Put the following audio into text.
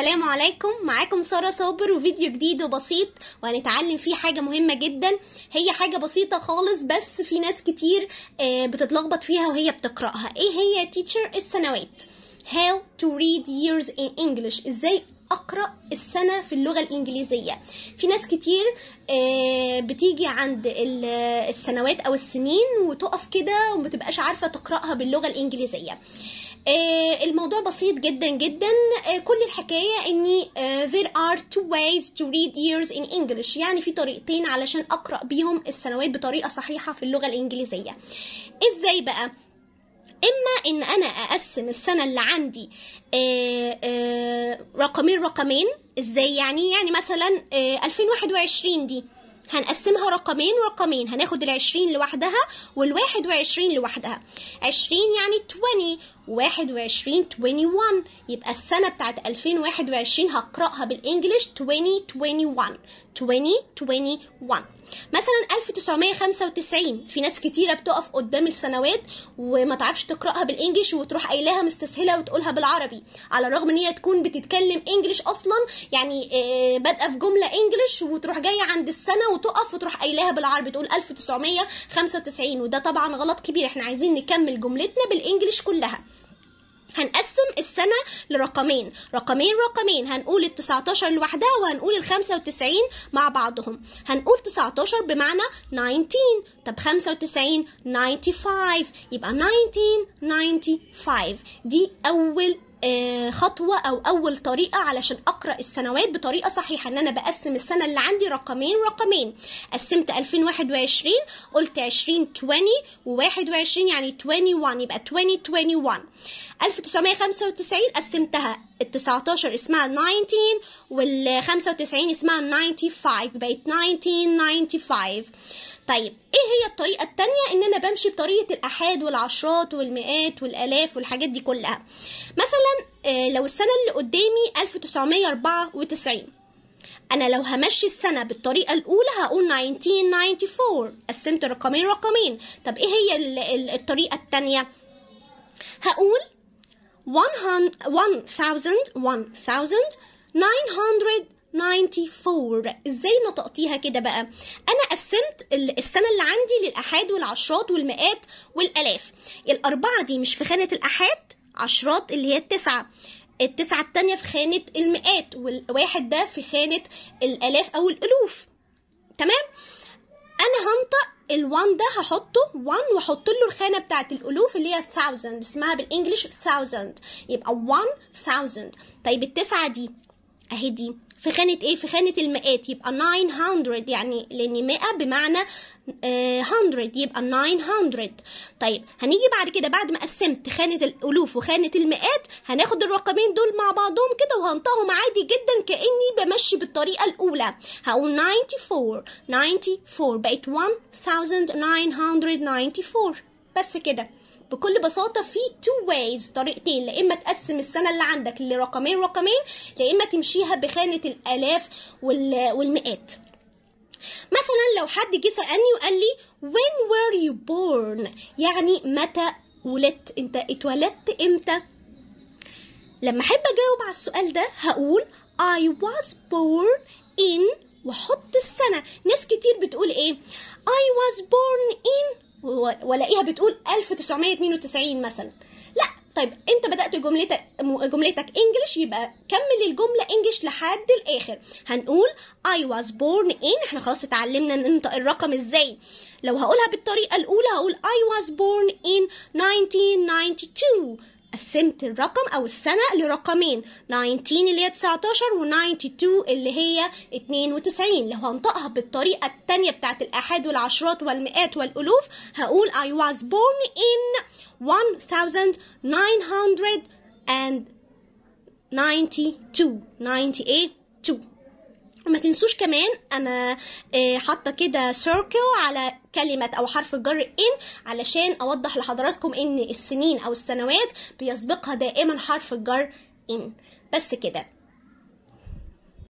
السلام عليكم معاكم سارة صابر وفيديو جديد وبسيط وهنتعلم فيه حاجة مهمة جدا هي حاجة بسيطة خالص بس في ناس كتير آه، بتتلخبط فيها وهي بتقرأها ايه هي تيتشر السنوات how to read years in English ازاي اقرا السنه في اللغه الانجليزيه في ناس كتير آه، بتيجي عند السنوات او السنين وتقف كده ومتبقاش عارفه تقراها باللغه الانجليزيه آه، الموضوع بسيط جدا جدا آه، كل الحكاية ان آه، there are two ways to read years in English يعني في طريقتين علشان اقرأ بيهم السنوات بطريقة صحيحة في اللغة الانجليزية ازاي بقى؟ اما ان انا اقسم السنه اللي عندي رقمين رقمين ازاي يعني يعني مثلا 2021 دي هنقسمها رقمين ورقمين هناخد 20 لوحدها وال 21 لوحدها 20 يعني 20 21 21 يبقى السنة بتاعت 2021 هقرأها بالانجلش 2021 2021 مثلا 1995 في ناس كتيرة بتقف قدام السنوات وما تعرفش تقرأها بالانجلش وتروح قايلاها مستسهلة وتقولها بالعربي على الرغم إن هي تكون بتتكلم انجلش أصلا يعني بادئة في جملة انجلش وتروح جاية عند السنة وتقف وتروح قايلاها بالعربي تقول 1995 وده طبعا غلط كبير احنا عايزين نكمل جملتنا بالانجلش كلها هنقسم السنة لرقمين رقمين رقمين هنقول ال 19 لوحدها وهنقول ال 95 مع بعضهم هنقول 19 بمعنى 19 طب 95 95 يبقى 1995 دي أول آه، خطوه او اول طريقه علشان اقرا السنوات بطريقه صحيحه ان انا بقسم السنه اللي عندي رقمين رقمين قسمت 2021 قلت 2020 و21 يعني 21 يبقى 2021 1995 قسمتها ال 19 اسمها 19 وال 95 اسمها 95 بقت 1995 طيب ايه هي الطريقه الثانيه ان انا بمشي بطريقه الاحاد والعشرات والمئات والالاف والحاجات دي كلها مثلا آه، لو السنه اللي قدامي 1994 انا لو همشي السنه بالطريقه الاولى هقول 1994 قسمت رقمين رقمين طب ايه هي الطريقه الثانيه هقول 1000 900 94 ازاي نطقتيها كده بقى انا قسمت السنه اللي عندي للاحاد والعشرات والمئات والالاف الاربعه دي مش في خانه الاحاد عشرات اللي هي التسعه التسعه التانيه في خانه المئات والواحد ده في خانه الالاف او الالوف تمام انا هنطق ال1 ده هحطه 1 واحط له الخانه بتاعه الالوف اللي هي 1000 اسمها بالانجلش 1000 يبقى 1000 طيب التسعه دي اهي دي في خانة ايه في خانة المئات يبقى 900 يعني لان 100 بمعنى 100 آه، يبقى 900 طيب هنيجي بعد كده بعد ما قسمت خانة الالوف وخانة المئات هناخد الرقمين دول مع بعضهم كده وهنطقهم عادي جدا كاني بمشي بالطريقة الاولى هقول 94 94 بقت 1994 بس كده بكل بساطه في تو وايز طريقتين يا اما تقسم السنه اللي عندك لرقمين رقمين يا اما تمشيها بخانه الالاف والمئات مثلا لو حد جه سالني وقال لي when were you born يعني متى ولدت انت اتولدت امتى لما احب اجاوب على السؤال ده هقول I was born in وحط السنة ناس كتير بتقول ايه I was born in والاقيها بتقول 1992 مثلا لا طيب انت بدات جملتك جملتك انجلش يبقى كمل الجمله انجلش لحد الاخر هنقول I was born in احنا خلاص اتعلمنا ننطق الرقم ازاي لو هقولها بالطريقه الاولى هقول I was born in 1992 قسمت الرقم او السنة لرقمين 19 اللي هي 19 و92 اللي هي 92 لو هنطقها بالطريقة التانية بتاعت الآحاد والعشرات والمئات والألوف هقول I was born in 1992 98 وما تنسوش كمان انا آه، حاطه كده سيركل على كلمة أو حرف الجر إن علشان أوضح لحضراتكم إن السنين أو السنوات بيسبقها دائما حرف الجر إن بس كده